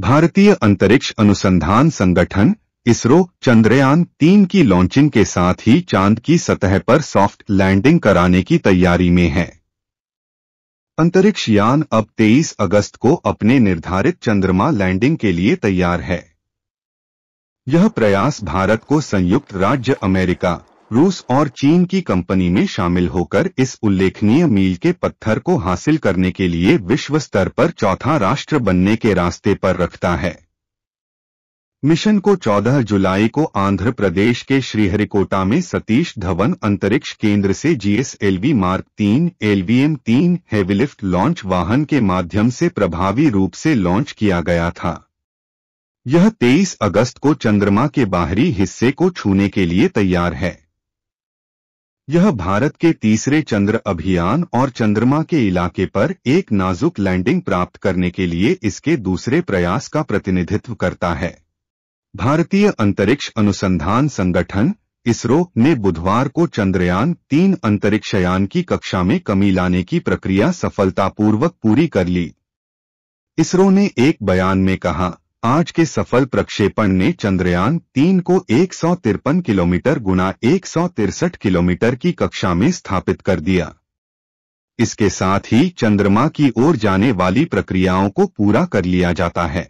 भारतीय अंतरिक्ष अनुसंधान संगठन इसरो चंद्रयान तीन की लॉन्चिंग के साथ ही चांद की सतह पर सॉफ्ट लैंडिंग कराने की तैयारी में है अंतरिक्ष यान अब 23 अगस्त को अपने निर्धारित चंद्रमा लैंडिंग के लिए तैयार है यह प्रयास भारत को संयुक्त राज्य अमेरिका रूस और चीन की कंपनी में शामिल होकर इस उल्लेखनीय मील के पत्थर को हासिल करने के लिए विश्व स्तर पर चौथा राष्ट्र बनने के रास्ते पर रखता है मिशन को 14 जुलाई को आंध्र प्रदेश के श्रीहरिकोटा में सतीश धवन अंतरिक्ष केंद्र से जीएसएलवी मार्क तीन एलवीएम तीन हेवीलिफ्ट लॉन्च वाहन के माध्यम से प्रभावी रूप से लॉन्च किया गया था यह 23 अगस्त को चंद्रमा के बाहरी हिस्से को छूने के लिए तैयार है यह भारत के तीसरे चंद्र अभियान और चंद्रमा के इलाके पर एक नाजुक लैंडिंग प्राप्त करने के लिए इसके दूसरे प्रयास का प्रतिनिधित्व करता है भारतीय अंतरिक्ष अनुसंधान संगठन इसरो ने बुधवार को चंद्रयान तीन अंतरिक्षयान की कक्षा में कमी लाने की प्रक्रिया सफलतापूर्वक पूरी कर ली इसरो ने एक बयान में कहा आज के सफल प्रक्षेपण ने चंद्रयान तीन को एक किलोमीटर गुना एक किलोमीटर की कक्षा में स्थापित कर दिया इसके साथ ही चंद्रमा की ओर जाने वाली प्रक्रियाओं को पूरा कर लिया जाता है